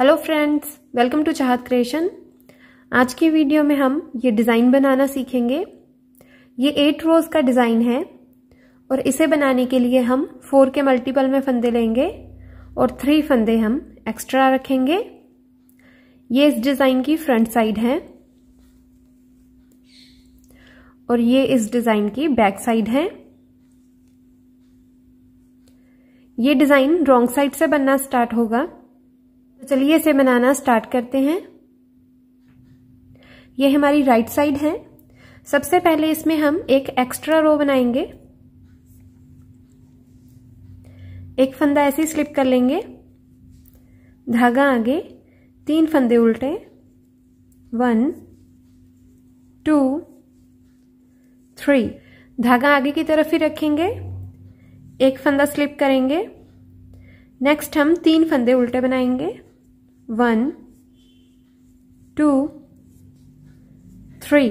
hello friends welcome to Chahat creation आज की video में हम ये डिज़ाइन बनाना सीखेंगे ये एट रोज का डिज़ाइन है और इसे बनाने के लिए हम फोर के मल्टीपल में फंदे लेंगे और थ्री फंदे हम एक्स्ट्रा रखेंगे ये इस डिज़ाइन की फ्रंट साइड है और ये इस डिज़ाइन की बैक साइड है ये डिज़ाइन रॉन्ग साइड से बनना स्टार्ट होगा चलिए इसे बनाना स्टार्ट करते हैं ये हमारी राइट साइड है सबसे पहले इसमें हम एक एक्स्ट्रा रो बनाएंगे एक फंदा ऐसे स्लिप कर लेंगे धागा आगे तीन फंदे उल्टे वन टू थ्री धागा आगे की तरफ ही रखेंगे एक फंदा स्लिप करेंगे नेक्स्ट हम तीन फंदे उल्टे बनाएंगे वन टू थ्री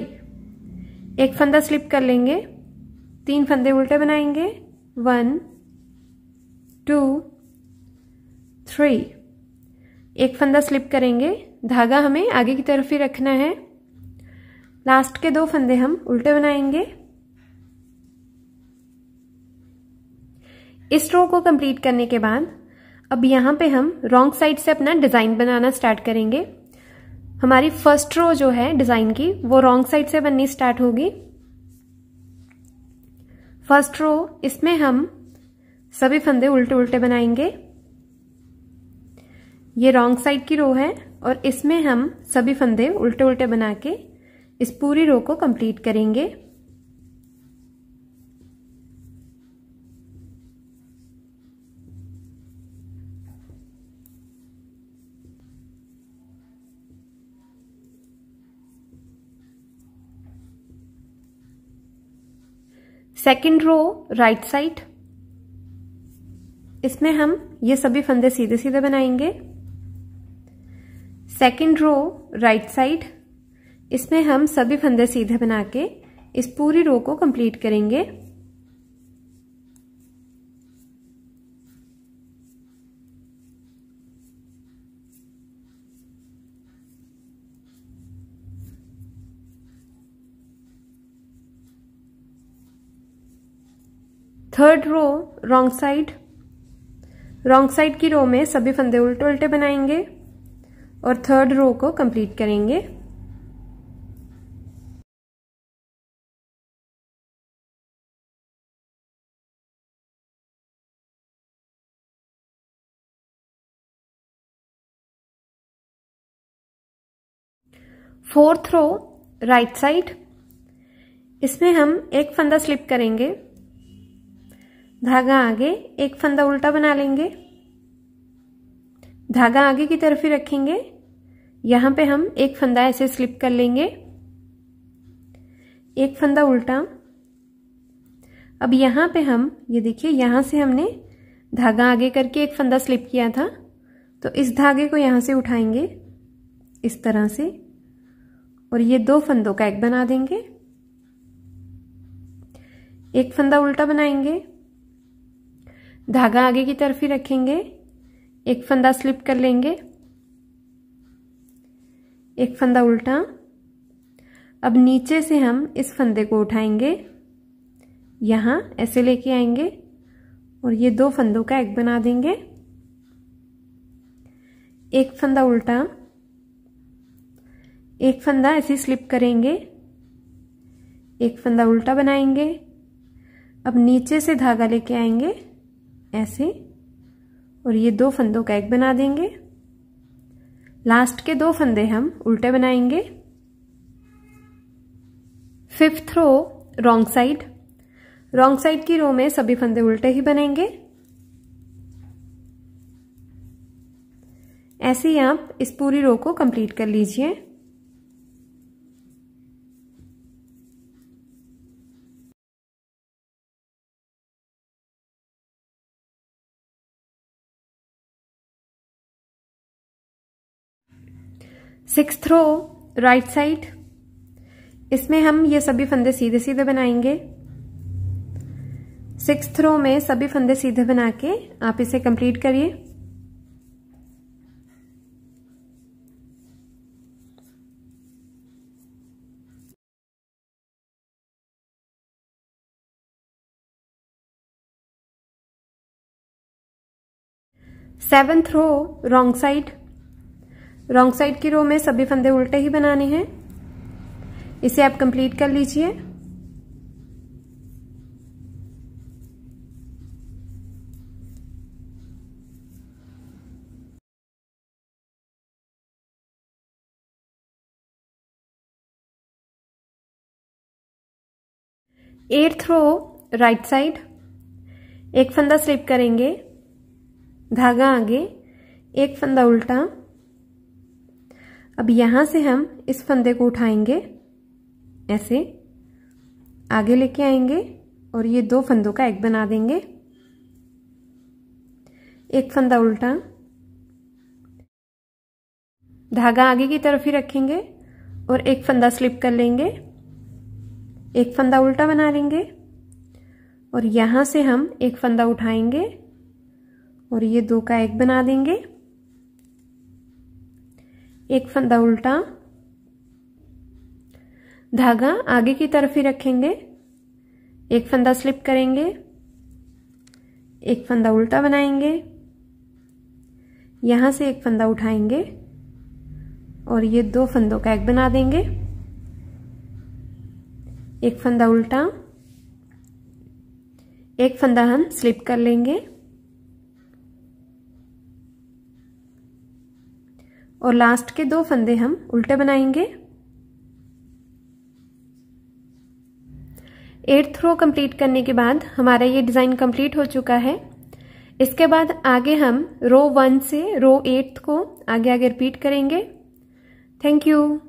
एक फंदा स्लिप कर लेंगे तीन फंदे उल्टे बनाएंगे वन टू थ्री एक फंदा स्लिप करेंगे धागा हमें आगे की तरफ ही रखना है लास्ट के दो फंदे हम उल्टे बनाएंगे इस रो को कंप्लीट करने के बाद अब यहाँ पे हम रॉन्ग साइड से अपना डिज़ाइन बनाना स्टार्ट करेंगे हमारी फर्स्ट रो जो है डिज़ाइन की वो रॉन्ग साइड से बननी स्टार्ट होगी फर्स्ट रो इसमें हम सभी फंदे उल्टे उल्टे बनाएंगे ये रॉन्ग साइड की रो है और इसमें हम सभी फंदे उल्टे उल्टे बना के इस पूरी रो को कंप्लीट करेंगे सेकेंड रो राइट साइड इसमें हम ये सभी फंदे सीधे सीधे बनाएंगे सेकेंड रो राइट साइड इसमें हम सभी फंदे सीधे बना के इस पूरी रो को कंप्लीट करेंगे third row wrong side wrong side की रो में सभी फंदे उल्टे उल्टे बनाएंगे और थर्ड रो को कंप्लीट करेंगे फोर्थ रो राइट साइड इसमें हम एक फंदा स्लिप करेंगे धागा आगे एक फंदा उल्टा बना लेंगे धागा आगे की तरफ ही रखेंगे यहां पे हम एक फंदा ऐसे स्लिप कर लेंगे एक फंदा उल्टा अब यहां पे हम ये देखिए यहां से हमने धागा आगे करके एक फंदा स्लिप किया था तो इस धागे को यहां से उठाएंगे इस तरह से और ये दो फंदों का एक बना देंगे एक फंदा उल्टा बनाएंगे धागा आगे की तरफ ही रखेंगे एक फंदा स्लिप कर लेंगे एक फंदा उल्टा अब नीचे से हम इस फंदे को उठाएंगे यहाँ ऐसे लेके आएंगे और ये दो फंदों का एक बना देंगे एक फंदा उल्टा एक फंदा ऐसे स्लिप करेंगे एक फंदा उल्टा बनाएंगे अब नीचे से धागा लेके आएंगे ऐसे और ये दो फंदों का एक बना देंगे लास्ट के दो फंदे हम उल्टे बनाएंगे fifth row wrong side wrong side की रो में सभी फंदे उल्टे ही बनेंगे ऐसे ही आप इस पूरी रो को कंप्लीट कर लीजिए सिक्स रो राइट साइड इसमें हम ये सभी फंदे सीधे सीधे बनाएंगे सिक्स रो में सभी फंदे सीधे बना के आप इसे कंप्लीट करिए seventh row wrong side wrong side की रो में सभी फंदे उल्टे ही बनाने हैं इसे आप कंप्लीट कर लीजिए एट्थ रो राइट साइड एक फंदा स्लिप करेंगे धागा आगे एक फंदा उल्टा अब यहाँ से हम इस फंदे को उठाएंगे ऐसे आगे लेके आएंगे और ये दो फंदों का एक बना देंगे एक फंदा उल्टा धागा आगे की तरफ ही रखेंगे और एक फंदा स्लिप कर लेंगे एक फंदा उल्टा बना लेंगे और यहाँ से हम एक फंदा उठाएंगे और ये दो का एक बना देंगे एक फंदा उल्टा धागा आगे की तरफ ही रखेंगे एक फंदा स्लिप करेंगे एक फंदा उल्टा बनाएंगे यहां से एक फंदा उठाएंगे और ये दो फंदों का एक बना देंगे एक फंदा उल्टा एक फंदा हम स्लिप कर लेंगे और लास्ट के दो फंदे हम उल्टे बनाएंगे एट्थ रो कंप्लीट करने के बाद हमारा ये डिज़ाइन कंप्लीट हो चुका है इसके बाद आगे हम रो वन से रो एट्थ को आगे आगे रिपीट करेंगे थैंक यू